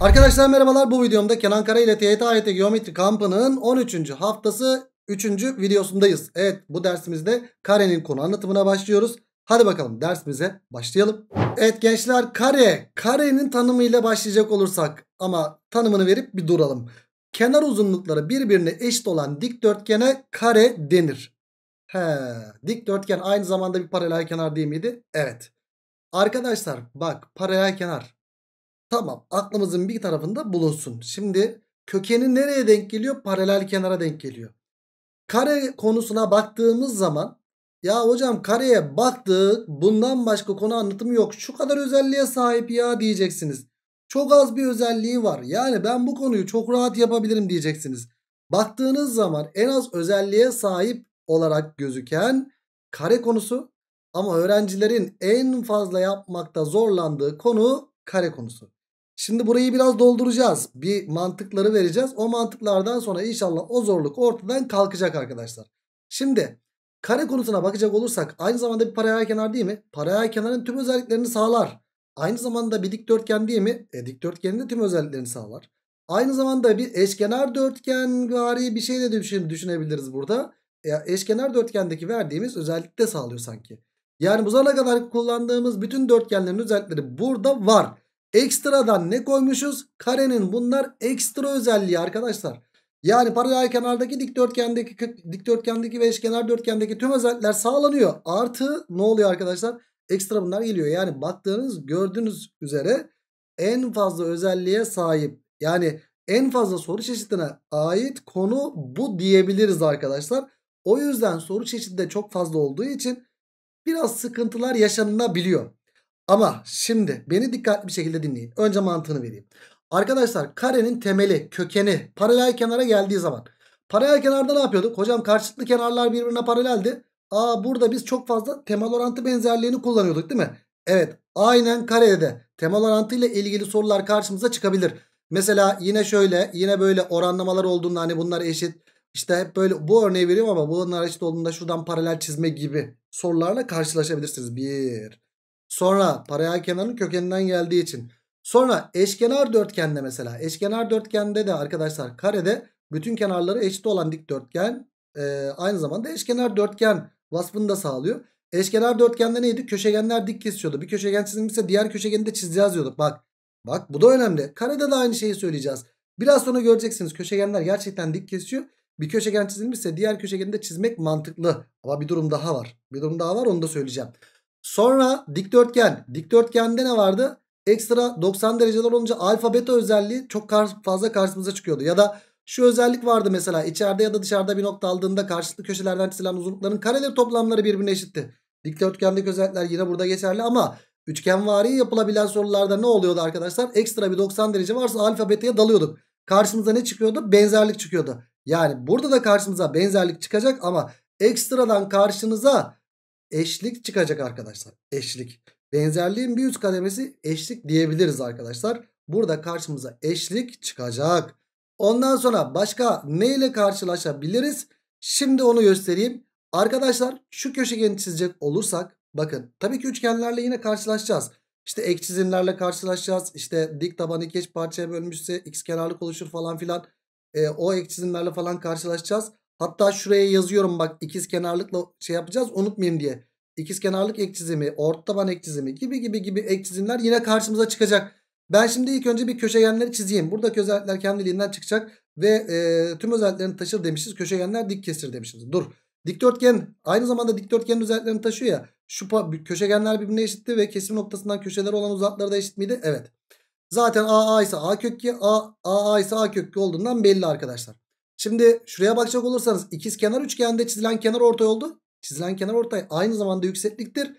Arkadaşlar merhabalar bu videomda Kenan Kara ile TYT Geometri kampının 13. haftası 3. videosundayız. Evet bu dersimizde karenin konu anlatımına başlıyoruz. Hadi bakalım dersimize başlayalım. Evet gençler kare, karenin tanımıyla başlayacak olursak ama tanımını verip bir duralım. Kenar uzunlukları birbirine eşit olan dikdörtgene kare denir. He, dikdörtgen aynı zamanda bir paralel kenar değil miydi? Evet. Arkadaşlar bak paralel kenar Tamam aklımızın bir tarafında bulunsun. Şimdi kökeni nereye denk geliyor? Paralel kenara denk geliyor. Kare konusuna baktığımız zaman ya hocam kareye baktık bundan başka konu anlatımı yok. Şu kadar özelliğe sahip ya diyeceksiniz. Çok az bir özelliği var. Yani ben bu konuyu çok rahat yapabilirim diyeceksiniz. Baktığınız zaman en az özelliğe sahip olarak gözüken kare konusu ama öğrencilerin en fazla yapmakta zorlandığı konu kare konusu. Şimdi burayı biraz dolduracağız. Bir mantıkları vereceğiz. O mantıklardan sonra inşallah o zorluk ortadan kalkacak arkadaşlar. Şimdi kare konusuna bakacak olursak aynı zamanda bir paralel kenar değil mi? Paralel kenarın tüm özelliklerini sağlar. Aynı zamanda bir dikdörtgen değil mi? E, dikdörtgenin de tüm özelliklerini sağlar. Aynı zamanda bir eşkenar dörtgen vari bir şey de düşün, düşünebiliriz burada. E, eşkenar dörtgendeki verdiğimiz özellik de sağlıyor sanki. Yani bu zamana kadar kullandığımız bütün dörtgenlerin özellikleri burada var. Ekstradan ne koymuşuz? Karenin bunlar ekstra özelliği arkadaşlar. Yani paralel kenardaki dikdörtgendeki dikdörtgendeki ve eşkenar dörtgendeki tüm özellikler sağlanıyor. Artı ne oluyor arkadaşlar? Ekstra bunlar geliyor. Yani baktığınız gördüğünüz üzere en fazla özelliğe sahip. Yani en fazla soru çeşidine ait konu bu diyebiliriz arkadaşlar. O yüzden soru çeşidi de çok fazla olduğu için biraz sıkıntılar yaşanılabiliyor. Ama şimdi beni dikkatli bir şekilde dinleyin. Önce mantığını vereyim. Arkadaşlar karenin temeli, kökeni paralel kenara geldiği zaman. Paralel kenarda ne yapıyorduk? Hocam karşılıklı kenarlar birbirine paraleldi. Aa burada biz çok fazla temel orantı benzerliğini kullanıyorduk değil mi? Evet aynen karede de temel orantı ile ilgili sorular karşımıza çıkabilir. Mesela yine şöyle yine böyle oranlamalar olduğunda hani bunlar eşit. İşte hep böyle bu örneği veriyorum ama bunlar eşit olduğunda şuradan paralel çizme gibi sorularla karşılaşabilirsiniz. Bir. Sonra paralel kenarın kökeninden geldiği için. Sonra eşkenar dörtgende mesela. Eşkenar dörtgende de arkadaşlar karede bütün kenarları eşit olan dikdörtgen e, aynı zamanda eşkenar dörtgen vasfını da sağlıyor. Eşkenar dörtgende neydi? Köşegenler dik kesiyordu. Bir köşegen çizilmişse diğer köşegeni de çizeceğiz diyorduk. Bak bak bu da önemli. Karede de aynı şeyi söyleyeceğiz. Biraz sonra göreceksiniz köşegenler gerçekten dik kesiyor. Bir köşegen çizilmişse diğer köşegeni de çizmek mantıklı. Ama bir durum daha var. Bir durum daha var onu da söyleyeceğim. Sonra dikdörtgen. Dikdörtgende ne vardı? Ekstra 90 dereceler olunca alfa beta özelliği çok fazla karşımıza çıkıyordu. Ya da şu özellik vardı mesela içeride ya da dışarıda bir nokta aldığında karşılıklı köşelerden çizilen uzunlukların kareleri toplamları birbirine eşitti. Dikdörtgendeki özellikler yine burada geçerli ama üçgenvari yapılabilen sorularda ne oluyordu arkadaşlar? Ekstra bir 90 derece varsa alfa beta'ya dalıyorduk. Karşımıza ne çıkıyordu? Benzerlik çıkıyordu. Yani burada da karşımıza benzerlik çıkacak ama ekstradan karşınıza eşlik çıkacak arkadaşlar. Eşlik. Benzerliğin bir üst kademesi eşlik diyebiliriz arkadaşlar. Burada karşımıza eşlik çıkacak. Ondan sonra başka ne ile karşılaşabiliriz? Şimdi onu göstereyim. Arkadaşlar şu köşegeni çizecek olursak bakın tabii ki üçgenlerle yine karşılaşacağız. İşte ek çizimlerle karşılaşacağız. İşte dik tabanı iki eş parçaya bölmüşse x kenarlık oluşur falan filan. E, o ek çizimlerle falan karşılaşacağız. Hatta şuraya yazıyorum bak ikiz kenarlıkla şey yapacağız unutmayayım diye. İkiz kenarlık ek çizimi, orta taban ek çizimi gibi gibi gibi ek çizimler yine karşımıza çıkacak. Ben şimdi ilk önce bir köşegenleri çizeyim. Buradaki özellikler kendiliğinden çıkacak ve e, tüm özelliklerini taşır demişiz. Köşegenler dik kesir demişiz. Dur. Dikdörtgen aynı zamanda dikdörtgenin özelliklerini taşıyor ya. Şu köşegenler birbirine eşitti ve kesim noktasından köşeler olan uzakları da eşit miydi? Evet. Zaten AA ise A kökü, A, AA ise A kökü olduğundan belli arkadaşlar. Şimdi şuraya bakacak olursanız ikiz kenar üçgende çizilen kenar ortay oldu. Çizilen kenar ortay aynı zamanda yüksekliktir.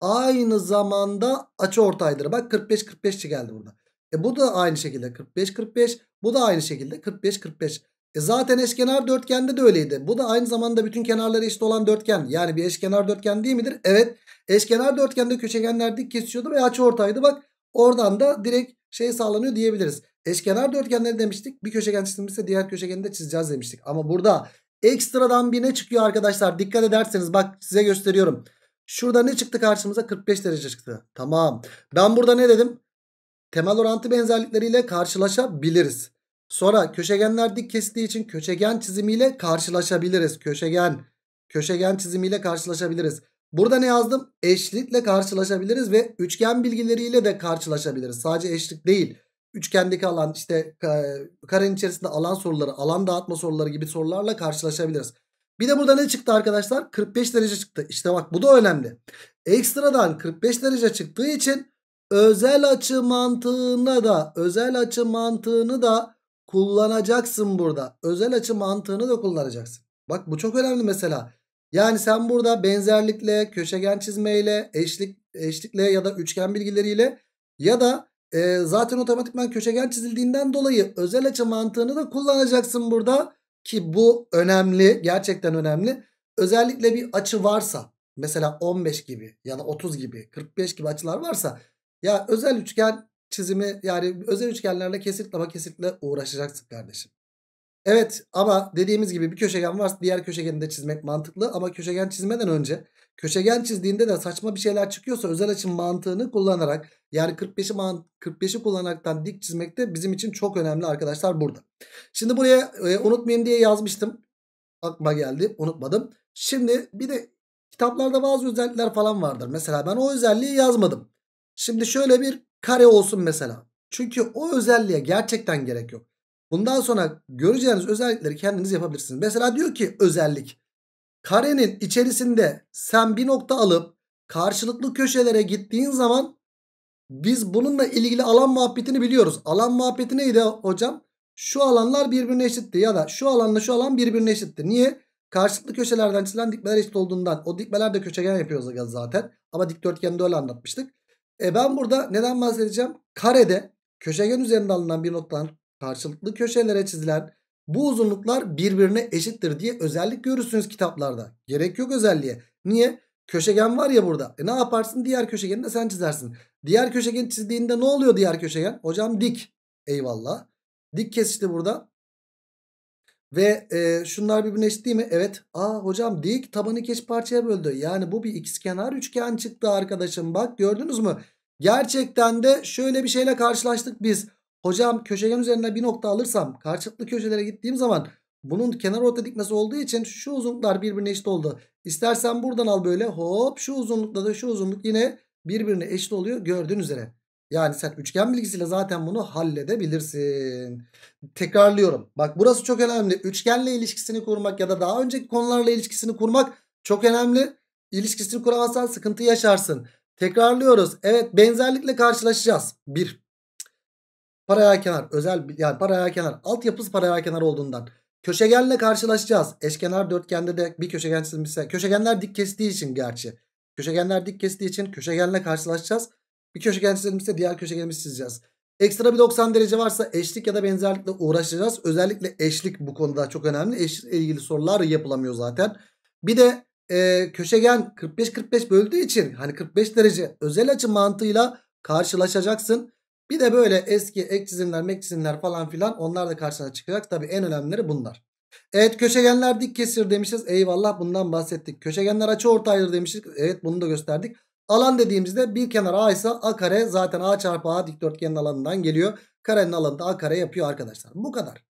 Aynı zamanda açı ortaydır. Bak 45 45 geldi burada. E bu da aynı şekilde 45-45. Bu da aynı şekilde 45-45. E zaten eşkenar dörtgende de öyleydi. Bu da aynı zamanda bütün kenarları eşit olan dörtgen. Yani bir eşkenar dörtgen değil midir? Evet. Eşkenar dörtgende köşegenler dik kesişiyordu ve açı ortaydı. Bak oradan da direkt şey sağlanıyor diyebiliriz. Eşkenar dörtgenleri demiştik. Bir köşegen çizimizse diğer köşegeni de çizeceğiz demiştik. Ama burada ekstradan bir ne çıkıyor arkadaşlar? Dikkat ederseniz bak size gösteriyorum. Şurada ne çıktı karşımıza? 45 derece çıktı. Tamam. Ben burada ne dedim? Temel orantı benzerlikleriyle karşılaşabiliriz. Sonra köşegenler dik kestiği için köşegen çizimiyle karşılaşabiliriz. Köşegen köşegen çizimiyle karşılaşabiliriz. Burada ne yazdım? Eşlikle karşılaşabiliriz ve üçgen bilgileriyle de karşılaşabiliriz. Sadece eşlik değil üçgendeki alan işte karenin içerisinde alan soruları, alan dağıtma soruları gibi sorularla karşılaşabiliriz. Bir de burada ne çıktı arkadaşlar? 45 derece çıktı. İşte bak bu da önemli. Ekstradan 45 derece çıktığı için özel açı mantığına da özel açı mantığını da kullanacaksın burada. Özel açı mantığını da kullanacaksın. Bak bu çok önemli mesela. Yani sen burada benzerlikle, köşegen çizmeyle, eşlik, eşlikle ya da üçgen bilgileriyle ya da e, zaten otomatikman köşegen çizildiğinden dolayı özel açı mantığını da kullanacaksın burada. Ki bu önemli gerçekten önemli. Özellikle bir açı varsa mesela 15 gibi ya da 30 gibi 45 gibi açılar varsa ya özel üçgen çizimi yani özel üçgenlerle kesitle ama kesitle uğraşacaksın kardeşim. Evet ama dediğimiz gibi bir köşegen varsa diğer köşegeni de çizmek mantıklı. Ama köşegen çizmeden önce köşegen çizdiğinde de saçma bir şeyler çıkıyorsa özel açım mantığını kullanarak yani 45'i 45'i kullanaraktan dik çizmek de bizim için çok önemli arkadaşlar burada. Şimdi buraya e, unutmayayım diye yazmıştım. Aklıma geldi unutmadım. Şimdi bir de kitaplarda bazı özellikler falan vardır. Mesela ben o özelliği yazmadım. Şimdi şöyle bir kare olsun mesela. Çünkü o özelliğe gerçekten gerek yok. Bundan sonra göreceğiniz özellikleri kendiniz yapabilirsiniz. Mesela diyor ki özellik. Karenin içerisinde sen bir nokta alıp karşılıklı köşelere gittiğin zaman biz bununla ilgili alan muhabbetini biliyoruz. Alan muhabbeti neydi hocam? Şu alanlar birbirine eşitti ya da şu alanla şu alan birbirine eşitti. Niye? Karşılıklı köşelerden çizilen dikmeler eşit olduğundan o dikmeler de köşegen yapıyoruz zaten. Ama dikdörtgende öyle anlatmıştık. E ben burada neden bahsedeceğim? Karede köşegen üzerinde alınan bir noktadan karşılıklı köşelere çizilen bu uzunluklar birbirine eşittir diye özellik görürsünüz kitaplarda. Gerek yok özelliğe. Niye? Köşegen var ya burada. E ne yaparsın? Diğer köşegeni de sen çizersin. Diğer köşegen çizdiğinde ne oluyor diğer köşegen? Hocam dik. Eyvallah. Dik kesişti burada. Ve e, şunlar birbirine eşit değil mi? Evet. Aa hocam dik tabanı keş parçaya böldü. Yani bu bir ikizkenar üçgen çıktı arkadaşım. Bak gördünüz mü? Gerçekten de şöyle bir şeyle karşılaştık biz. Hocam köşegen üzerine bir nokta alırsam karşılıklı köşelere gittiğim zaman bunun kenar orta dikmesi olduğu için şu uzunluklar birbirine eşit oldu. İstersen buradan al böyle hop şu uzunlukla da şu uzunluk yine birbirine eşit oluyor gördüğün üzere. Yani sen üçgen bilgisiyle zaten bunu halledebilirsin. Tekrarlıyorum. Bak burası çok önemli. Üçgenle ilişkisini kurmak ya da daha önceki konularla ilişkisini kurmak çok önemli. İlişkisini kuramazsan sıkıntı yaşarsın. Tekrarlıyoruz. Evet benzerlikle karşılaşacağız. Bir paralel kenar özel yani paralel kenar altyapısı paralel kenar olduğundan köşegenle karşılaşacağız. Eşkenar dörtgende de bir köşegen çizmişse köşegenler dik kestiği için gerçi. Köşegenler dik kestiği için köşegenle karşılaşacağız. Bir köşegen çizmişse diğer köşegenimizi çizeceğiz. Ekstra bir 90 derece varsa eşlik ya da benzerlikle uğraşacağız. Özellikle eşlik bu konuda çok önemli. Eşlikle ilgili sorular yapılamıyor zaten. Bir de e, köşegen 45-45 böldüğü için hani 45 derece özel açı mantığıyla karşılaşacaksın. Bir de böyle eski ek çizimler, mek çizimler falan filan onlar da karşına çıkacak. Tabi en önemlileri bunlar. Evet köşegenler dik kesir demişiz. Eyvallah bundan bahsettik. Köşegenler açı ortaydır demiştik. Evet bunu da gösterdik. Alan dediğimizde bir kenar A ise A kare zaten A çarpı A dikdörtgenin alanından geliyor. Karenin alanı da A kare yapıyor arkadaşlar. Bu kadar.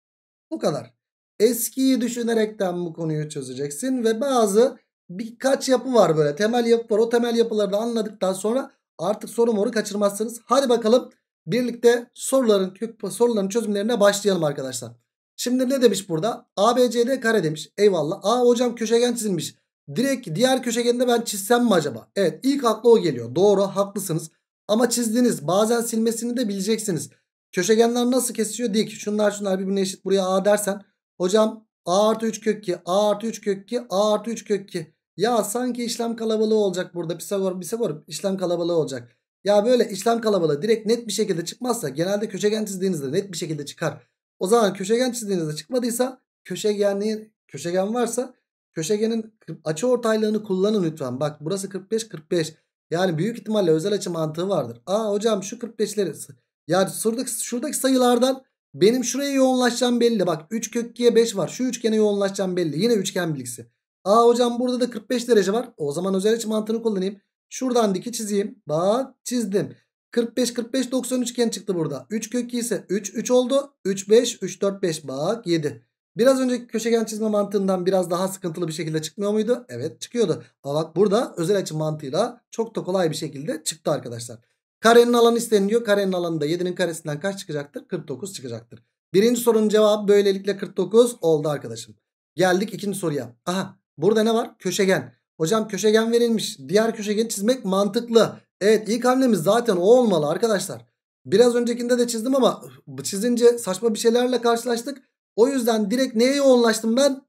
Bu kadar. Eskiyi düşünerekten bu konuyu çözeceksin ve bazı birkaç yapı var böyle temel yapı var. O temel yapıları da anladıktan sonra artık soru moru kaçırmazsınız. Hadi bakalım birlikte soruların soruların çözümlerine başlayalım arkadaşlar. Şimdi ne demiş burada? ABCD kare demiş. Eyvallah. A hocam köşegen çizilmiş. Direkt diğer köşegende ben çizsem mi acaba? Evet ilk akla o geliyor. Doğru haklısınız. Ama çizdiğiniz bazen silmesini de bileceksiniz. Köşegenler nasıl kesiyor? Dik. Şunlar şunlar birbirine eşit. Buraya A dersen. Hocam A artı 3 kök 2. A artı 3 kök 2. A artı 3 kök 2. Ya sanki işlem kalabalığı olacak burada. Pisagor, Pisagor işlem kalabalığı olacak. Ya böyle işlem kalabalığı direkt net bir şekilde çıkmazsa genelde köşegen çizdiğinizde net bir şekilde çıkar. O zaman köşegen çizdiğinizde çıkmadıysa köşegenliğin köşegen varsa köşegenin açı ortaylığını kullanın lütfen. Bak burası 45 45. Yani büyük ihtimalle özel açı mantığı vardır. Aa hocam şu 45'leri yani şuradaki, şuradaki sayılardan benim şuraya yoğunlaşacağım belli. Bak 3 kök 2'ye 5 var. Şu üçgene yoğunlaşacağım belli. Yine üçgen bilgisi. Aa hocam burada da 45 derece var. O zaman özel açı mantığını kullanayım. Şuradan diki çizeyim. Bak çizdim. 45 45 90 üçgen çıktı burada. 3 kök ise 3 3 oldu. 3 5 3 4 5 bak 7. Biraz önceki köşegen çizme mantığından biraz daha sıkıntılı bir şekilde çıkmıyor muydu? Evet çıkıyordu. Ama bak burada özel açı mantığıyla çok da kolay bir şekilde çıktı arkadaşlar. Karenin alanı isteniliyor. Karenin alanı da 7'nin karesinden kaç çıkacaktır? 49 çıkacaktır. Birinci sorunun cevabı böylelikle 49 oldu arkadaşım. Geldik ikinci soruya. Aha burada ne var? Köşegen. Hocam köşegen verilmiş. Diğer köşegeni çizmek mantıklı. Evet ilk hamlemiz zaten o olmalı arkadaşlar. Biraz öncekinde de çizdim ama çizince saçma bir şeylerle karşılaştık. O yüzden direkt neye yoğunlaştım ben?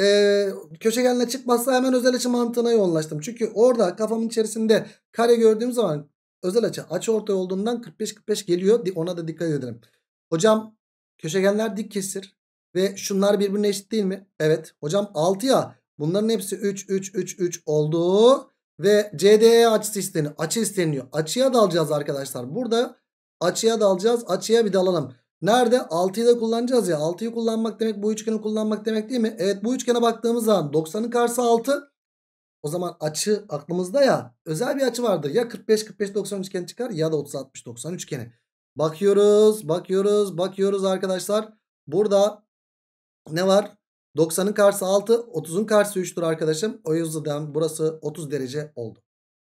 Ee, köşegenle çıkmazsa hemen özel açı mantığına yoğunlaştım. Çünkü orada kafamın içerisinde kare gördüğüm zaman özel açı açı ortay olduğundan 45-45 geliyor. Ona da dikkat edelim. Hocam köşegenler dik kesir ve şunlar birbirine eşit değil mi? Evet. Hocam 6 ya Bunların hepsi 3 3 3 3 oldu. Ve CDE açısı isteniyor. Açı isteniyor. Açıya dalacağız arkadaşlar. Burada açıya dalacağız. Açıya bir dalalım. Nerede? 6'yı da kullanacağız ya. 6'yı kullanmak demek bu üçgeni kullanmak demek değil mi? Evet bu üçgene baktığımız zaman 90'ın karşısı 6. O zaman açı aklımızda ya. Özel bir açı vardır. Ya 45-45-90 üçgeni çıkar ya da 30-60-90 üçgeni. Bakıyoruz, bakıyoruz, bakıyoruz arkadaşlar. Burada ne var? 90'ın karşısı 6, 30'un karşısı 3'tür arkadaşım. O yüzden burası 30 derece oldu.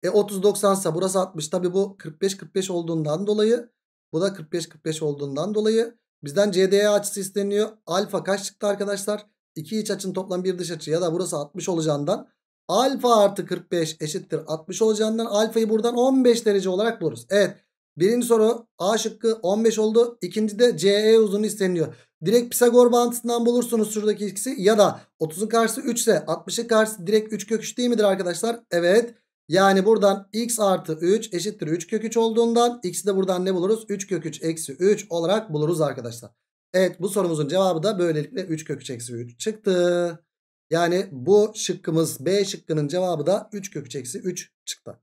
E 30 90 ise burası 60. Tabi bu 45 45 olduğundan dolayı bu da 45 45 olduğundan dolayı bizden CDE açısı isteniyor. Alfa kaç çıktı arkadaşlar? 2 iç açın toplam bir dış açı ya da burası 60 olacağından alfa artı 45 eşittir 60 olacağından alfayı buradan 15 derece olarak buluruz. Evet Birinci soru A şıkkı 15 oldu. İkinci de CE uzunluğu isteniyor Direkt Pisagor bağıntısından bulursunuz şuradaki ikisi. Ya da 30'un karşısı 3 ise 60'ın karşısı direkt 3 kök 3 değil midir arkadaşlar? Evet. Yani buradan x artı 3 eşittir 3 kök 3 olduğundan x'i de buradan ne buluruz? 3 kök 3 eksi 3 olarak buluruz arkadaşlar. Evet bu sorumuzun cevabı da böylelikle 3 kök 3 eksi 3 çıktı. Yani bu şıkkımız B şıkkının cevabı da 3 kök 3 eksi 3 çıktı.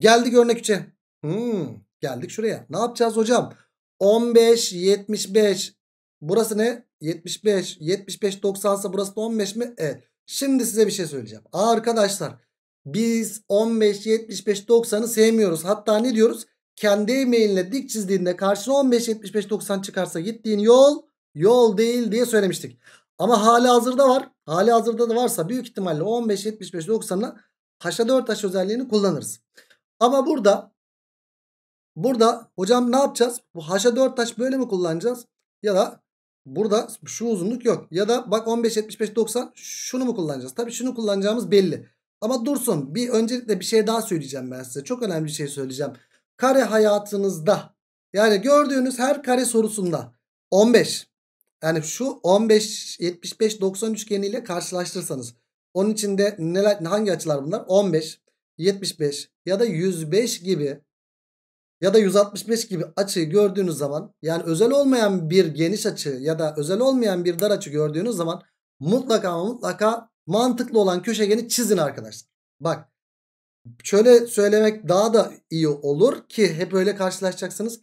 Geldik örnek 3'e. Hmm. Geldik şuraya. Ne yapacağız hocam? 15, 75. Burası ne? 75. 75, 90 ise burası da 15 mi? Evet. Şimdi size bir şey söyleyeceğim. arkadaşlar biz 15, 75, 90'ı sevmiyoruz. Hatta ne diyoruz? Kendi emeğinle dik çizdiğinde karşına 15, 75, 90 çıkarsa gittiğin yol yol değil diye söylemiştik. Ama hali hazırda var. Hali hazırda da varsa büyük ihtimalle 15, 75, 90'la haşa 4 haş özelliğini kullanırız. Ama burada Burada hocam ne yapacağız? Bu haşa 4 taş böyle mi kullanacağız? Ya da burada şu uzunluk yok. Ya da bak 15, 75, 90 şunu mu kullanacağız? Tabii şunu kullanacağımız belli. Ama dursun bir öncelikle bir şey daha söyleyeceğim ben size. Çok önemli bir şey söyleyeceğim. Kare hayatınızda yani gördüğünüz her kare sorusunda 15 yani şu 15, 75, 90 üçgeniyle karşılaştırsanız onun içinde neler, hangi açılar bunlar? 15, 75 ya da 105 gibi ya da 165 gibi açıyı gördüğünüz zaman yani özel olmayan bir geniş açı ya da özel olmayan bir dar açı gördüğünüz zaman mutlaka mutlaka mantıklı olan köşegeni çizin arkadaşlar. Bak şöyle söylemek daha da iyi olur ki hep öyle karşılaşacaksınız.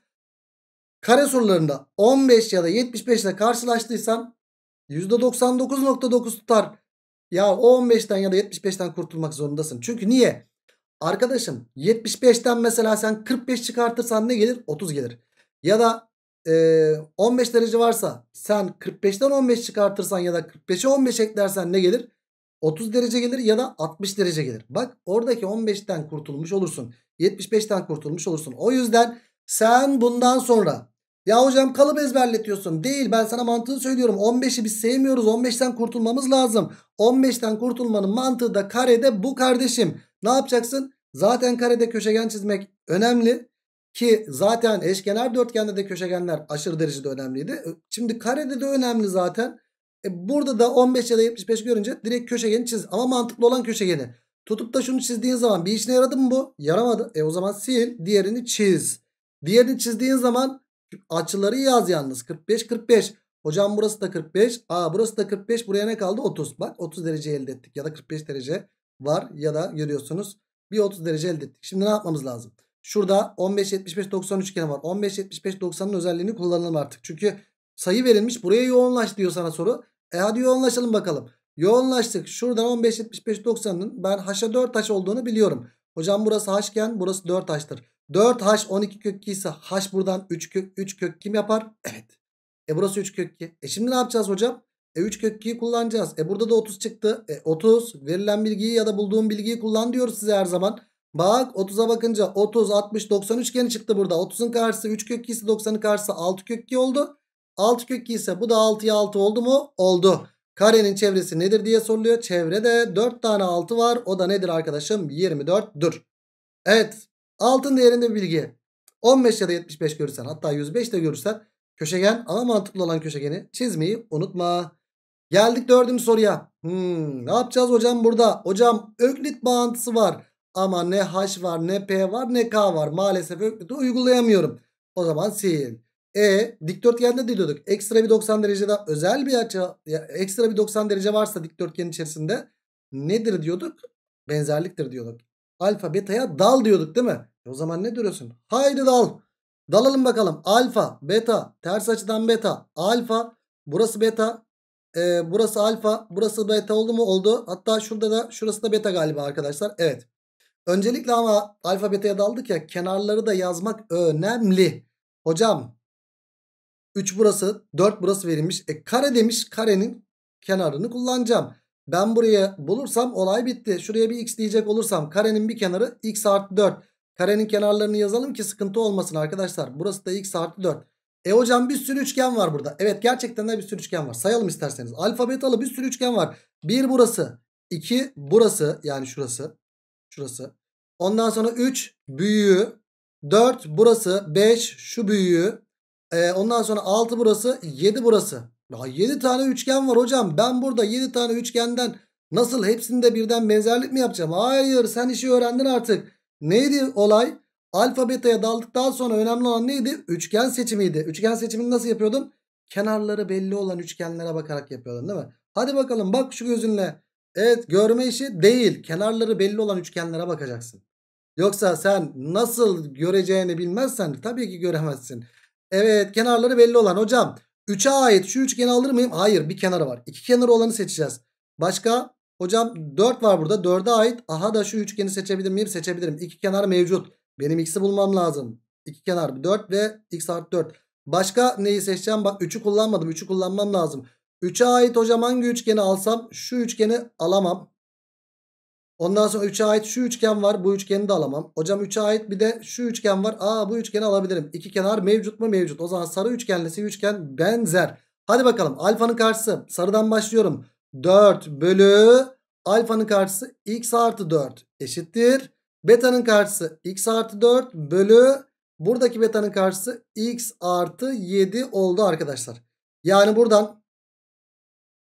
Kare sorularında 15 ya da 75 ile karşılaştıysan %99.9 tutar. Ya o 15'ten ya da 75'ten kurtulmak zorundasın. Çünkü niye? Arkadaşım 75'ten mesela sen 45 çıkartırsan ne gelir? 30 gelir. Ya da e, 15 derece varsa sen 45'ten 15 çıkartırsan ya da 45'e 15 eklersen ne gelir? 30 derece gelir ya da 60 derece gelir. Bak oradaki 15'ten kurtulmuş olursun. 75'ten kurtulmuş olursun. O yüzden sen bundan sonra ya hocam kalıp ezberletiyorsun. Değil ben sana mantığı söylüyorum. 15'i biz sevmiyoruz. 15'ten kurtulmamız lazım. 15'ten kurtulmanın mantığı da karede bu kardeşim. Ne yapacaksın? Zaten karede köşegen çizmek önemli. Ki zaten eşkenar dörtgende de köşegenler aşırı derecede önemliydi. Şimdi karede de önemli zaten. E burada da 15 ya da 75 görünce direkt köşegeni çiz. Ama mantıklı olan köşegeni. Tutup da şunu çizdiğin zaman bir işine yaradı mı bu? Yaramadı. E o zaman sil diğerini çiz. Diğerini çizdiğin zaman açıları yaz yalnız. 45 45. Hocam burası da 45. Aa burası da 45. Buraya ne kaldı? 30. Bak 30 derece elde ettik ya da 45 derece var ya da görüyorsunuz bir 30 derece elde ettik. Şimdi ne yapmamız lazım? Şurada 15 75 90 üçgeni var. 15 75 90'ın özelliğini kullanalım artık. Çünkü sayı verilmiş. Buraya yoğunlaş diyor sana soru. E hadi yoğunlaşalım bakalım. Yoğunlaştık. Şuradan 15 75 90'ın ben haşa 4 haş olduğunu biliyorum. Hocam burası haşken burası 4 haştır. 4 haş 12 kök 2 ise haş buradan 3 kök 3 kök kim yapar? Evet. E burası 3 kök 2. E şimdi ne yapacağız hocam? E 3 kök 2'yi kullanacağız. E burada da 30 çıktı. E 30 verilen bilgiyi ya da bulduğum bilgiyi kullan diyoruz size her zaman. Bak 30'a bakınca 30, 60, 90 üçgeni çıktı burada. 30'un karşısı 3 kök 2 ise 90'ın karşısı 6 kök 2 oldu. 6 kök 2 ise bu da 6'ya 6 oldu mu? Oldu. Karenin çevresi nedir diye soruluyor. Çevrede 4 tane 6 var. O da nedir arkadaşım? 24'dür. Evet. Altın değerinde bir bilgi. 15 ya da 75 görürsen hatta 105 de görürsen köşegen ama mantıklı olan köşegeni çizmeyi unutma. Geldik dördüncü soruya. Hmm, ne yapacağız hocam burada? Hocam öklit bağıntısı var. Ama ne H var ne P var ne K var. Maalesef öklit'i uygulayamıyorum. O zaman sil. E dikdörtgende de diyorduk. Ekstra bir 90 derecede özel bir açı ekstra bir 90 derece varsa dikdörtgen içerisinde nedir diyorduk? Benzerliktir diyorduk. Alfa beta'ya dal diyorduk değil mi? E, o zaman ne duruyorsun? Haydi dal. Dalalım bakalım. Alfa, beta, ters açıdan beta, alfa, burası beta, e, burası alfa burası beta oldu mu? Oldu. Hatta şurada da şurası da beta galiba arkadaşlar. Evet. Öncelikle ama alfa beta'ya daldık ya kenarları da yazmak önemli. Hocam 3 burası 4 burası verilmiş. E kare demiş karenin kenarını kullanacağım. Ben buraya bulursam olay bitti. Şuraya bir x diyecek olursam karenin bir kenarı x artı 4. Karenin kenarlarını yazalım ki sıkıntı olmasın arkadaşlar. Burası da x artı 4. E hocam bir sürü üçgen var burada. Evet gerçekten de bir sürü üçgen var. Sayalım isterseniz. Alfa betalı bir sürü üçgen var. Bir burası. iki burası yani şurası. Şurası. Ondan sonra üç büyüğü. dört burası. beş şu büyüğü. E, ondan sonra altı burası. yedi burası. Ya 7 tane üçgen var hocam. Ben burada yedi tane üçgenden nasıl hepsinde birden benzerlik mi yapacağım? Hayır sen işi öğrendin artık. Neydi olay? Alfa beta'ya daldıktan sonra önemli olan neydi? Üçgen seçimiydi. Üçgen seçimini nasıl yapıyordun? Kenarları belli olan üçgenlere bakarak yapıyordun değil mi? Hadi bakalım bak şu gözünle. Evet görme işi değil. Kenarları belli olan üçgenlere bakacaksın. Yoksa sen nasıl göreceğini bilmezsen tabii ki göremezsin. Evet kenarları belli olan hocam. 3'e ait şu üçgeni alır mıyım? Hayır bir kenarı var. İki kenarı olanı seçeceğiz. Başka? Hocam 4 var burada. 4'e ait. Aha da şu üçgeni seçebilir miyim? Seçebilirim. İki kenar mevcut. Benim x'i bulmam lazım. İki kenar 4 ve x artı 4. Başka neyi seçeceğim? Bak 3'ü kullanmadım. 3'ü kullanmam lazım. 3'e ait hocam hangi üçgeni alsam şu üçgeni alamam. Ondan sonra 3'e ait şu üçgen var. Bu üçgeni de alamam. Hocam 3'e ait bir de şu üçgen var. Aa bu üçgeni alabilirim. İki kenar mevcut mu? Mevcut. O zaman sarı üçgenlisi üçgen benzer. Hadi bakalım. Alfanın karşısı. Sarıdan başlıyorum. 4 bölü alfanın karşısı x artı 4 eşittir. Beta'nın karşısı x artı 4 bölü buradaki beta'nın karşısı x artı 7 oldu arkadaşlar. Yani buradan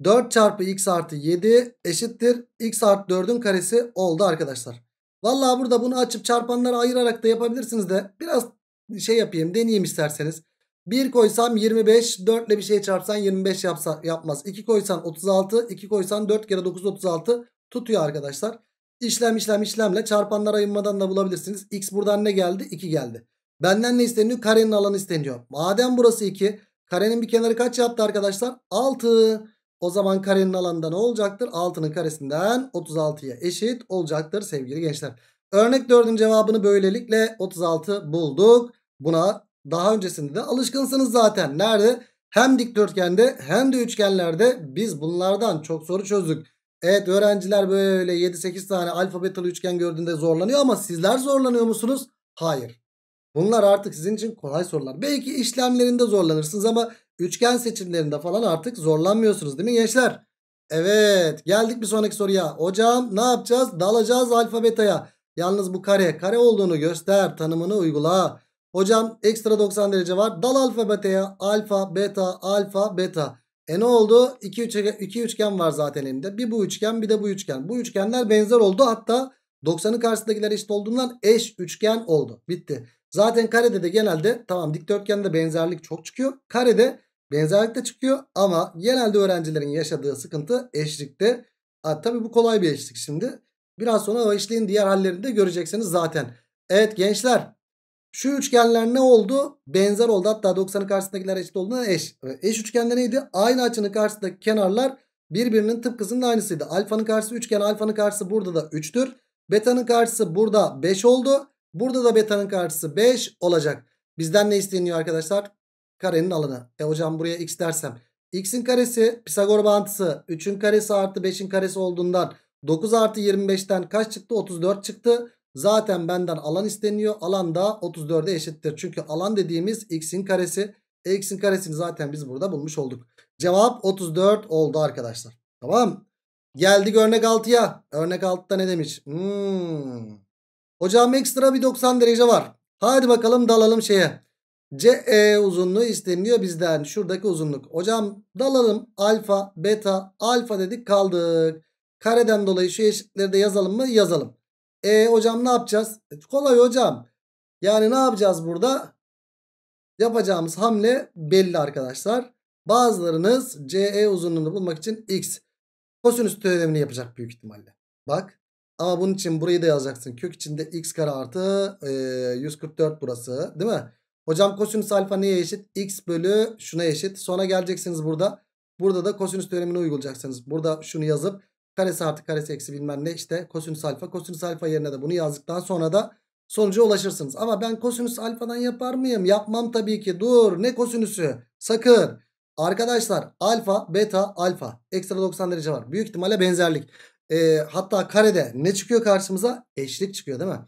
4 çarpı x artı 7 eşittir x artı 4'ün karesi oldu arkadaşlar. Valla burada bunu açıp çarpanlara ayırarak da yapabilirsiniz de biraz şey yapayım deneyeyim isterseniz. 1 koysam 25 4 ile bir şey çarpsan 25 yapsa, yapmaz. 2 koysan 36 2 koysan 4 kere 9 36 tutuyor arkadaşlar. İşlem işlem işlemle çarpanlar ayırmadan da bulabilirsiniz. X buradan ne geldi? 2 geldi. Benden ne isteniyor? Karenin alanı isteniyor. Madem burası 2. Karenin bir kenarı kaç yaptı arkadaşlar? 6. O zaman karenin alanında ne olacaktır? 6'nın karesinden 36'ya eşit olacaktır sevgili gençler. Örnek 4'ün cevabını böylelikle 36 bulduk. Buna daha öncesinde de alışkınsınız zaten. Nerede? Hem dikdörtgende hem de üçgenlerde biz bunlardan çok soru çözdük. Evet öğrenciler böyle 7-8 tane alfabetal üçgen gördüğünde zorlanıyor ama sizler zorlanıyor musunuz? Hayır. Bunlar artık sizin için kolay sorular. Belki işlemlerinde zorlanırsınız ama üçgen seçimlerinde falan artık zorlanmıyorsunuz değil mi gençler? Evet geldik bir sonraki soruya. Hocam ne yapacağız? Dalacağız alfabetaya. Yalnız bu kare kare olduğunu göster tanımını uygula. Hocam ekstra 90 derece var. Dal alfabetaya alfa beta alfa beta. E ne oldu? İki, üç, iki üçgen var zaten elimde. Bir bu üçgen bir de bu üçgen. Bu üçgenler benzer oldu. Hatta 90'ın karşısındakiler eşit olduğundan eş üçgen oldu. Bitti. Zaten karede de genelde tamam dikdörtgende benzerlik çok çıkıyor. Karede benzerlik de çıkıyor ama genelde öğrencilerin yaşadığı sıkıntı eşlikte. Ha, tabii bu kolay bir eşlik şimdi. Biraz sonra o eşliğin diğer hallerini de göreceksiniz zaten. Evet gençler şu üçgenler ne oldu? Benzer oldu. Hatta 90'ın karşısındakiler eşit olduğuna eş. Eş üçgende neydi? Aynı açının karşısındaki kenarlar birbirinin tıpkısının aynısıydı. Alfanın karşısı üçgen. Alfanın karşısı burada da 3'tür. Beta'nın karşısı burada 5 oldu. Burada da beta'nın karşısı 5 olacak. Bizden ne isteniyor arkadaşlar? Karenin alanı. E hocam buraya x dersem. x'in karesi Pisagor bağıntısı 3'ün karesi artı 5'in karesi olduğundan 9 artı 25'ten kaç çıktı? 34 çıktı. Zaten benden alan isteniyor. Alan da 34'e eşittir. Çünkü alan dediğimiz x'in karesi. x'in karesini zaten biz burada bulmuş olduk. Cevap 34 oldu arkadaşlar. Tamam. Geldik örnek 6'ya. Örnek 6'da ne demiş? Hmm. Hocam ekstra bir 90 derece var. Hadi bakalım dalalım şeye. CE uzunluğu isteniliyor bizden. Şuradaki uzunluk. Hocam dalalım alfa, beta, alfa dedik kaldık. Kareden dolayı şu eşitleri de yazalım mı? Yazalım. E hocam ne yapacağız? E, kolay hocam. Yani ne yapacağız burada? Yapacağımız hamle belli arkadaşlar. Bazılarınız CE uzunluğunu bulmak için X. Kosinüs teoremini yapacak büyük ihtimalle. Bak. Ama bunun için burayı da yazacaksın. Kök içinde x kare artı e, 144 burası. Değil mi? Hocam kosinüs alfa neye eşit? X bölü şuna eşit. Sonra geleceksiniz burada. Burada da kosinüs teoremini uygulayacaksınız. Burada şunu yazıp Karesi artı karesi eksi bilmem ne işte kosinüs alfa. Kosinüs alfa yerine de bunu yazdıktan sonra da sonuca ulaşırsınız. Ama ben kosinüs alfadan yapar mıyım? Yapmam tabii ki. Dur ne kosinüsü? Sakın. Arkadaşlar alfa beta alfa ekstra 90 derece var. Büyük ihtimalle benzerlik. E, hatta karede ne çıkıyor karşımıza? Eşlik çıkıyor değil mi?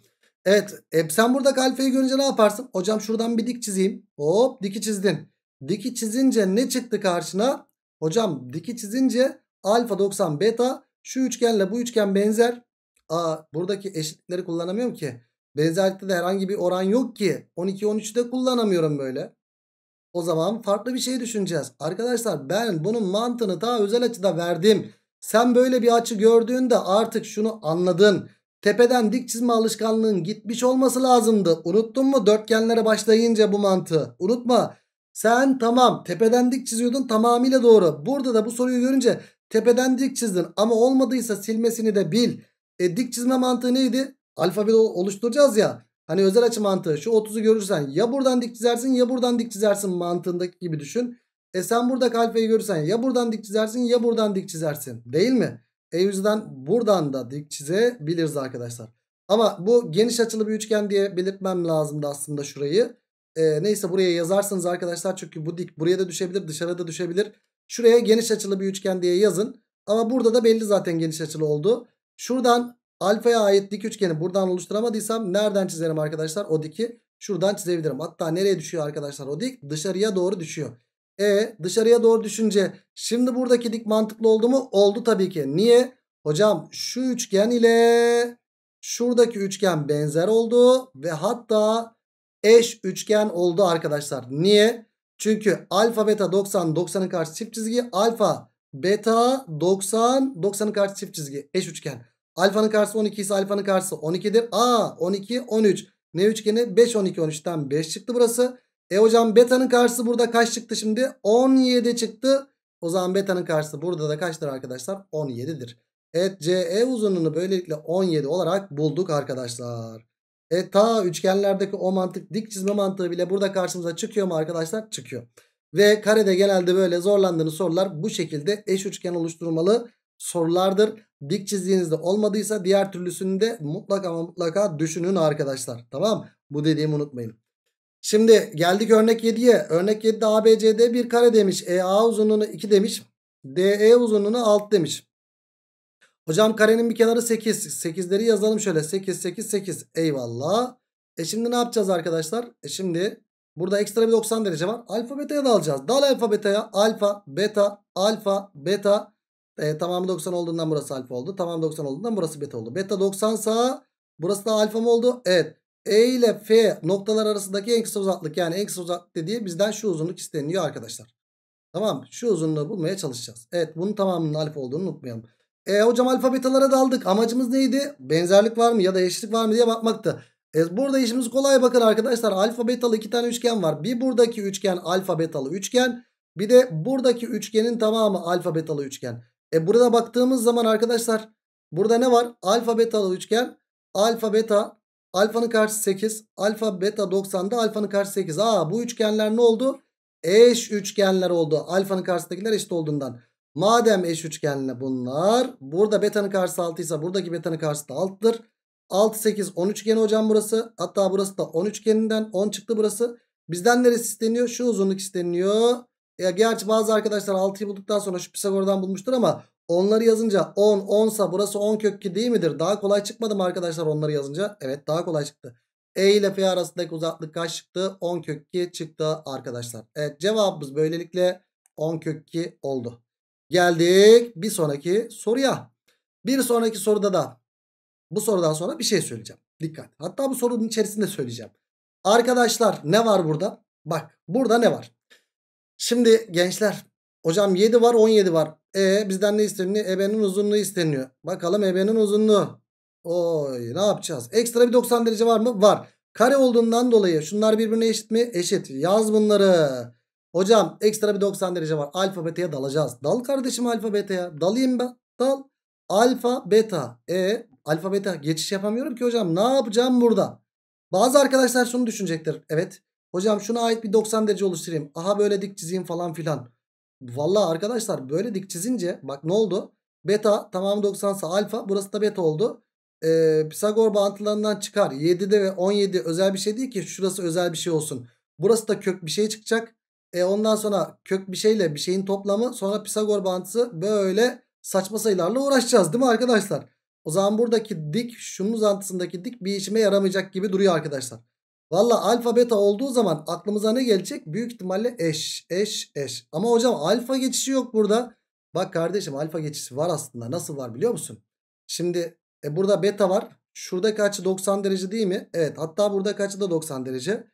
Evet e, sen burada alfayı görünce ne yaparsın? Hocam şuradan bir dik çizeyim. Hop diki çizdin. Diki çizince ne çıktı karşına? Hocam diki çizince alfa 90 beta şu üçgenle bu üçgen benzer. Aa, buradaki eşitlikleri kullanamıyorum ki. Benzerlikte de herhangi bir oran yok ki. 12-13'ü de kullanamıyorum böyle. O zaman farklı bir şey düşüneceğiz. Arkadaşlar ben bunun mantığını daha özel açıda verdim. Sen böyle bir açı gördüğünde artık şunu anladın. Tepeden dik çizme alışkanlığın gitmiş olması lazımdı. Unuttun mu dörtgenlere başlayınca bu mantığı? Unutma. Sen tamam tepeden dik çiziyordun tamamıyla doğru. Burada da bu soruyu görünce Tepeden dik çizdin ama olmadıysa silmesini de bil. E dik çizme mantığı neydi? Alfabe oluşturacağız ya. Hani özel açı mantığı şu 30'u görürsen ya buradan dik çizersin ya buradan dik çizersin mantığındaki gibi düşün. E sen burada alfayı görürsen ya buradan dik çizersin ya buradan dik çizersin değil mi? E yüzden buradan da dik çizebiliriz arkadaşlar. Ama bu geniş açılı bir üçgen diye belirtmem lazımdı aslında şurayı. E, neyse buraya yazarsınız arkadaşlar çünkü bu dik buraya da düşebilir dışarıda düşebilir. Şuraya geniş açılı bir üçgen diye yazın. Ama burada da belli zaten geniş açılı oldu. Şuradan alfaya ait dik üçgeni buradan oluşturamadıysam nereden çizerim arkadaşlar? O diki şuradan çizebilirim. Hatta nereye düşüyor arkadaşlar o dik? Dışarıya doğru düşüyor. E dışarıya doğru düşünce şimdi buradaki dik mantıklı oldu mu? Oldu tabii ki. Niye? Hocam şu üçgen ile şuradaki üçgen benzer oldu ve hatta eş üçgen oldu arkadaşlar. Niye? Çünkü alfa beta 90 90'ın karşı çift çizgi alfa beta 90 90'ın karşı çift çizgi eş üçgen. Alfanın karşısı 12 ise alfanın karşısı 12'dir. A 12 13 ne üçgeni 5 12 13'ten 5 çıktı burası. E hocam beta'nın karşısı burada kaç çıktı şimdi? 17 çıktı. O zaman beta'nın karşısı burada da kaçtır arkadaşlar? 17'dir. Evet CE uzunluğunu böylelikle 17 olarak bulduk arkadaşlar. E ta üçgenlerdeki o mantık dik çizme mantığı bile burada karşımıza çıkıyor mu arkadaşlar? Çıkıyor. Ve karede genelde böyle zorlandığınız sorular bu şekilde eş üçgen oluşturmalı sorulardır. Dik çizdiğinizde olmadıysa diğer türlüsünü de mutlaka ama mutlaka düşünün arkadaşlar. Tamam Bu dediğimi unutmayın. Şimdi geldik örnek 7'ye. Örnek 7'de ABCD bir kare demiş. EA uzunluğunu 2 demiş. DE uzunluğunu 6 demiş. Hocam karenin bir kenarı 8. 8'leri yazalım şöyle. 8, 8, 8. Eyvallah. E şimdi ne yapacağız arkadaşlar? E şimdi burada ekstra bir 90 derece var. Alfa beta'ya da alacağız. Dal alfa beta'ya. Alfa, beta, alfa, beta. E, tamamı 90 olduğundan burası alfa oldu. Tamam 90 olduğundan burası beta oldu. Beta 90 sağ burası da alfa mı oldu? Evet. E ile F noktalar arasındaki en kısa uzaklık yani en kısa uzaklık dediği bizden şu uzunluk isteniyor arkadaşlar. Tamam Şu uzunluğu bulmaya çalışacağız. Evet bunun tamamının alfa olduğunu unutmayalım. E hocam alfa betalara daldık. Amacımız neydi? Benzerlik var mı ya da eşitlik var mı diye bakmaktı. E burada işimiz kolay bakın arkadaşlar. Alfabetalı iki tane üçgen var. Bir buradaki üçgen alfabetalı üçgen. Bir de buradaki üçgenin tamamı alfabetalı üçgen. E burada baktığımız zaman arkadaşlar burada ne var? Alfabetalı üçgen. Alfa beta. Alfanın karşı 8. Alfa beta 90'da alfanın karşı 8. Aa bu üçgenler ne oldu? Eş üçgenler oldu. Alfanın karşısındakiler eşit olduğundan. Madem eş üçgenle bunlar. Burada betanın karşısı 6 ise buradaki betanın karşısı da 6'dır. 6, 8, 10 üçgeni hocam burası. Hatta burası da 10 üçgeninden 10 çıktı burası. Bizden neresi isteniyor? Şu uzunluk isteniyor. Ya gerçi bazı arkadaşlar 6'yı bulduktan sonra şu Pisagor'dan bulmuştur ama onları yazınca 10, 10 sa burası 10 kök 2 değil midir? Daha kolay çıkmadı mı arkadaşlar onları yazınca? Evet daha kolay çıktı. E ile F arasındaki uzaklık kaç çıktı? 10 kök 2 çıktı arkadaşlar. Evet cevabımız böylelikle 10 kök 2 oldu. Geldik bir sonraki soruya. Bir sonraki soruda da bu sorudan sonra bir şey söyleyeceğim. Dikkat. Hatta bu sorunun içerisinde söyleyeceğim. Arkadaşlar ne var burada? Bak burada ne var? Şimdi gençler hocam 7 var 17 var. E bizden ne isteniyor? Ebenin uzunluğu isteniyor. Bakalım ebenin uzunluğu. Oy ne yapacağız? Ekstra bir 90 derece var mı? Var. Kare olduğundan dolayı şunlar birbirine eşit mi? Eşit. Yaz bunları. Hocam ekstra bir 90 derece var. Alfa beta'ya dalacağız. Dal kardeşim alfa beta'ya. Dalayım ben. Dal. Alfa beta. E alfa beta geçiş yapamıyorum ki hocam. Ne yapacağım burada? Bazı arkadaşlar şunu düşünecektir. Evet. Hocam şuna ait bir 90 derece oluşturayım. Aha böyle dik çizeyim falan filan. Vallahi arkadaşlar böyle dik çizince bak ne oldu? Beta tamamı 90 ise alfa burası da beta oldu. Ee, Pisagor bağıntılarından çıkar. 7'de ve 17 özel bir şey değil ki şurası özel bir şey olsun. Burası da kök bir şey çıkacak. E ondan sonra kök bir şeyle bir şeyin toplamı sonra Pisagor bağıntısı böyle saçma sayılarla uğraşacağız değil mi arkadaşlar? O zaman buradaki dik şunun uzantısındaki dik bir işime yaramayacak gibi duruyor arkadaşlar. Valla alfa beta olduğu zaman aklımıza ne gelecek? Büyük ihtimalle eş eş eş. Ama hocam alfa geçişi yok burada. Bak kardeşim alfa geçişi var aslında. Nasıl var biliyor musun? Şimdi e, burada beta var. Şuradaki kaçı 90 derece değil mi? Evet hatta buradaki kaçı da 90 derece.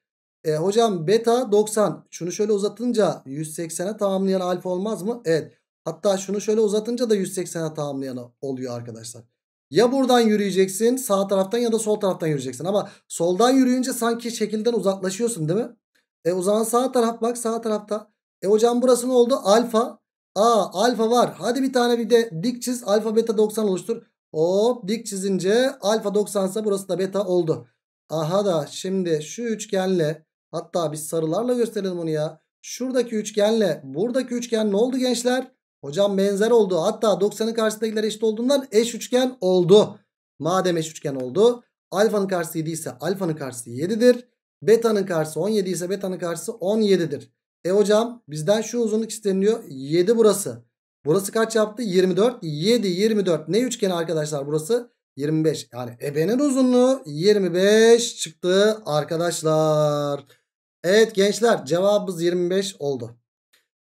E, hocam beta 90. Şunu şöyle uzatınca 180'e tamamlayan alfa olmaz mı? Evet. Hatta şunu şöyle uzatınca da 180'e tamamlayan oluyor arkadaşlar. Ya buradan yürüyeceksin sağ taraftan ya da sol taraftan yürüyeceksin. Ama soldan yürüyünce sanki şekilden uzaklaşıyorsun değil mi? E o zaman sağ taraf bak sağ tarafta. E hocam burası ne oldu? Alfa. Aa alfa var. Hadi bir tane bir de dik çiz alfa beta 90 oluştur. Hop dik çizince alfa 90 ise burası da beta oldu. Aha da şimdi şu üçgenle Hatta biz sarılarla gösterelim bunu ya. Şuradaki üçgenle buradaki üçgen ne oldu gençler? Hocam benzer oldu. Hatta 90'ın karşısındakiler eşit olduğundan eş üçgen oldu. Madem eş üçgen oldu. Alfanın karşısı 7 ise alfanın karşısı 7'dir. Beta'nın karşısı 17 ise beta'nın karşısı 17'dir. E hocam bizden şu uzunluk isteniyor. 7 burası. Burası kaç yaptı? 24. 7, 24. Ne üçgeni arkadaşlar burası? 25 yani ebenin uzunluğu 25 çıktı arkadaşlar. Evet gençler cevabımız 25 oldu.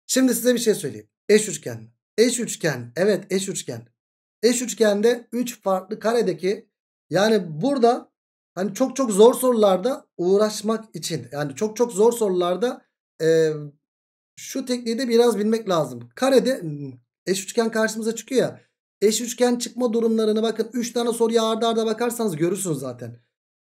Şimdi size bir şey söyleyeyim. Eş üçgen. Eş üçgen. Evet eş üçgen. Eş üçgende 3 farklı karedeki yani burada hani çok çok zor sorularda uğraşmak için yani çok çok zor sorularda e, şu tekniği de biraz bilmek lazım. Karede eş üçgen karşımıza çıkıyor ya. Eş üçgen çıkma durumlarını bakın 3 tane soruya arda arda bakarsanız görürsünüz zaten.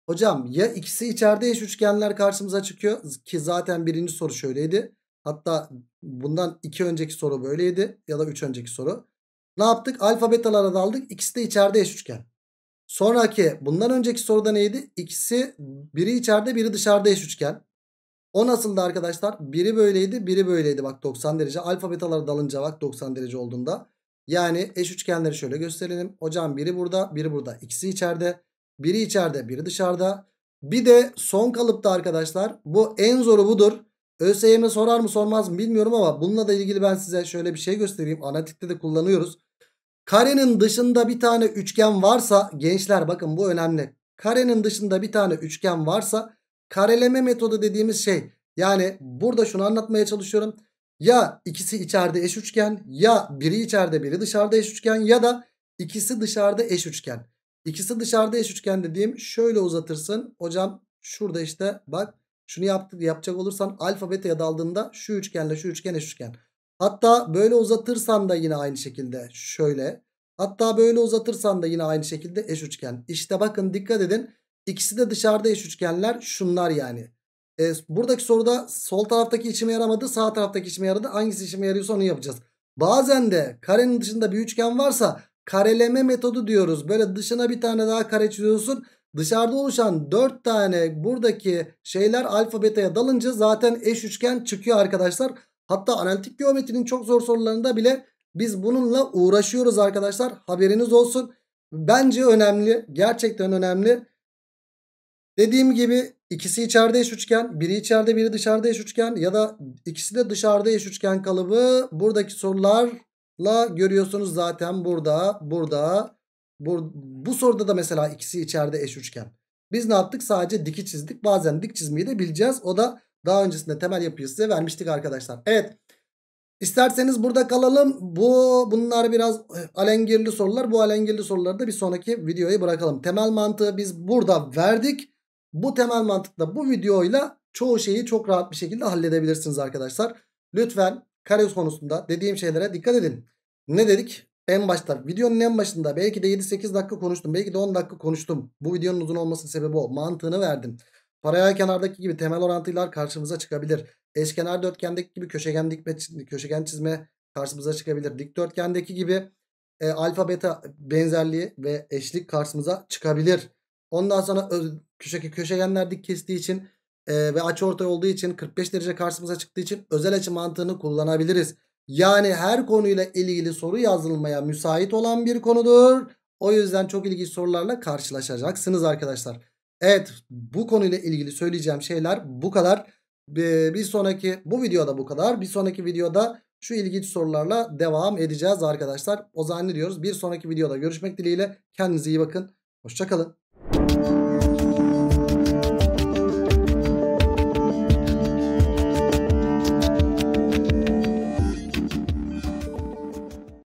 Hocam ya ikisi içeride eş üçgenler karşımıza çıkıyor ki zaten birinci soru şöyleydi. Hatta bundan iki önceki soru böyleydi ya da üç önceki soru. Ne yaptık? Alfa betalara daldık. İkisi de içeride eş üçgen. Sonraki bundan önceki soruda neydi? İkisi biri içeride biri dışarıda eş üçgen. O nasıldı arkadaşlar? Biri böyleydi biri böyleydi bak 90 derece. Alfa betalara dalınca bak 90 derece olduğunda. Yani eş üçgenleri şöyle gösterelim. Hocam biri burada, biri burada. İkisi içeride. Biri içeride, biri dışarıda. Bir de son kalıpta arkadaşlar. Bu en zoru budur. ÖSYM sorar mı sormaz mı bilmiyorum ama bununla da ilgili ben size şöyle bir şey göstereyim. Analitikte de kullanıyoruz. Karenin dışında bir tane üçgen varsa gençler bakın bu önemli. Karenin dışında bir tane üçgen varsa kareleme metodu dediğimiz şey. Yani burada şunu anlatmaya çalışıyorum. Ya ikisi içeride eş üçgen ya biri içeride biri dışarıda eş üçgen ya da ikisi dışarıda eş üçgen. İkisi dışarıda eş üçgen dediğim şöyle uzatırsın. Hocam şurada işte bak şunu yaptı, yapacak olursan alfa beta'ya daldığında şu üçgenle şu üçgen eş üçgen. Hatta böyle uzatırsan da yine aynı şekilde şöyle. Hatta böyle uzatırsan da yine aynı şekilde eş üçgen. İşte bakın dikkat edin. İkisi de dışarıda eş üçgenler şunlar yani. E, buradaki soruda sol taraftaki içime yaramadı sağ taraftaki içime yaradı. Hangisi işime yarıyorsa onu yapacağız. Bazen de karenin dışında bir üçgen varsa kareleme metodu diyoruz. Böyle dışına bir tane daha kare çiziyorsun. Dışarıda oluşan 4 tane buradaki şeyler alfa beta'ya dalınca zaten eş üçgen çıkıyor arkadaşlar. Hatta analitik geometrinin çok zor sorularında bile biz bununla uğraşıyoruz arkadaşlar. Haberiniz olsun. Bence önemli. Gerçekten önemli. Dediğim gibi İkisi içeride eş üçgen, biri içeride biri dışarıda eş üçgen ya da ikisi de dışarıda eş üçgen kalıbı buradaki sorularla görüyorsunuz zaten burada, burada, bu, bu soruda da mesela ikisi içeride eş üçgen. Biz ne yaptık? Sadece diki çizdik. Bazen dik çizmeyi de bileceğiz. O da daha öncesinde temel yapıyı size vermiştik arkadaşlar. Evet. İsterseniz burada kalalım. Bu bunlar biraz eh, alengirli sorular. Bu alengirli soruları da bir sonraki videoya bırakalım. Temel mantığı biz burada verdik. Bu temel mantıkla bu videoyla çoğu şeyi çok rahat bir şekilde halledebilirsiniz arkadaşlar. Lütfen kare konusunda dediğim şeylere dikkat edin. Ne dedik? En başta videonun en başında belki de 7-8 dakika konuştum. Belki de 10 dakika konuştum. Bu videonun uzun olmasının sebebi o. Mantığını verdim. Paralel kenardaki gibi temel orantılar karşımıza çıkabilir. Eşkenar dörtgendeki gibi köşegen dikme köşegen çizme karşımıza çıkabilir. Dikdörtgendeki gibi e, alfa beta benzerliği ve eşlik karşımıza çıkabilir. Ondan sonra köşe, köşegenler dik kestiği için e, ve açı ortay olduğu için 45 derece karşımıza çıktığı için özel açı mantığını kullanabiliriz. Yani her konuyla ilgili soru yazılmaya müsait olan bir konudur. O yüzden çok ilginç sorularla karşılaşacaksınız arkadaşlar. Evet bu konuyla ilgili söyleyeceğim şeyler bu kadar. Bir sonraki bu videoda bu kadar. Bir sonraki videoda şu ilginç sorularla devam edeceğiz arkadaşlar. O zaman diyoruz? Bir sonraki videoda görüşmek dileğiyle. Kendinize iyi bakın. Hoşçakalın.